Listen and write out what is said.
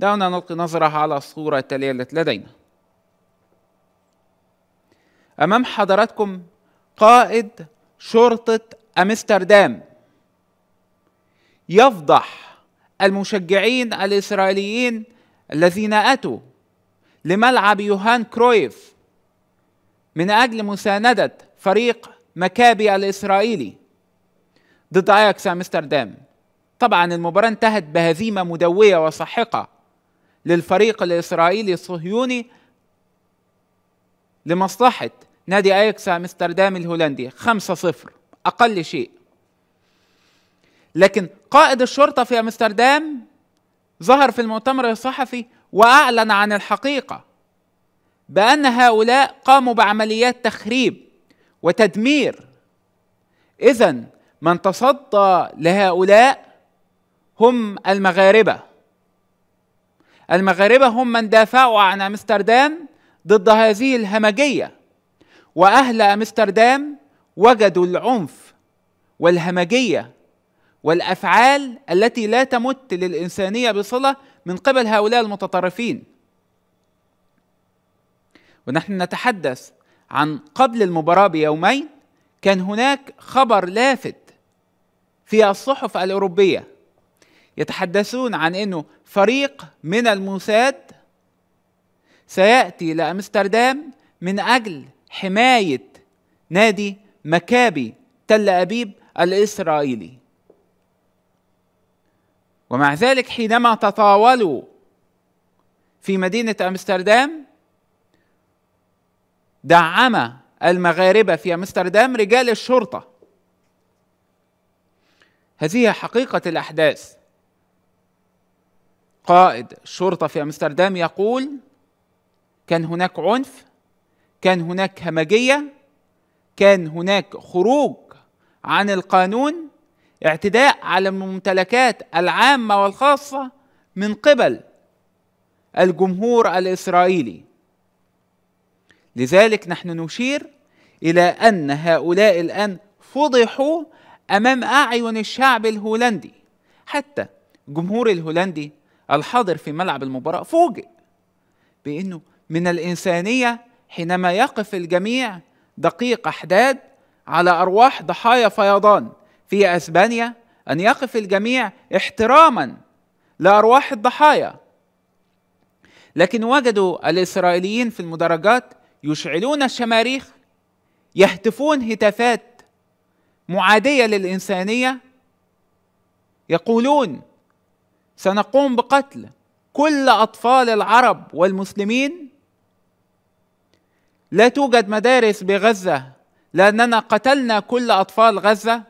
دعونا نلقي نظرة على الصورة التالية التي لدينا أمام حضراتكم قائد شرطة أمستردام يفضح المشجعين الإسرائيليين الذين أتوا لملعب يوهان كرويف من أجل مساندة فريق مكابي الإسرائيلي ضد أياكس أمستردام طبعا المباراة انتهت بهزيمة مدوية وساحقة للفريق الاسرائيلي الصهيوني لمصلحه نادي اياكس امستردام الهولندي 5-0 اقل شيء لكن قائد الشرطه في امستردام ظهر في المؤتمر الصحفي واعلن عن الحقيقه بان هؤلاء قاموا بعمليات تخريب وتدمير اذا من تصدى لهؤلاء هم المغاربه المغاربة هم من دافعوا عن أمستردام ضد هذه الهمجية وأهل أمستردام وجدوا العنف والهمجية والأفعال التي لا تمت للإنسانية بصلة من قبل هؤلاء المتطرفين ونحن نتحدث عن قبل المباراة بيومين كان هناك خبر لافت في الصحف الأوروبية يتحدثون عن انه فريق من الموساد سياتي لامستردام من اجل حمايه نادي مكابي تل ابيب الاسرائيلي ومع ذلك حينما تطاولوا في مدينه امستردام دعم المغاربه في امستردام رجال الشرطه هذه حقيقه الاحداث قائد شرطه في امستردام يقول كان هناك عنف كان هناك همجيه كان هناك خروج عن القانون اعتداء على الممتلكات العامه والخاصه من قبل الجمهور الاسرائيلي لذلك نحن نشير الى ان هؤلاء الان فضحوا امام اعين الشعب الهولندي حتى جمهور الهولندي الحاضر في ملعب المباراة فوجئ بأنه من الإنسانية حينما يقف الجميع دقيق أحداد على أرواح ضحايا فيضان في أسبانيا أن يقف الجميع احتراما لأرواح الضحايا لكن وجدوا الإسرائيليين في المدرجات يشعلون الشماريخ يهتفون هتافات معادية للإنسانية يقولون سنقوم بقتل كل اطفال العرب والمسلمين لا توجد مدارس بغزه لاننا قتلنا كل اطفال غزه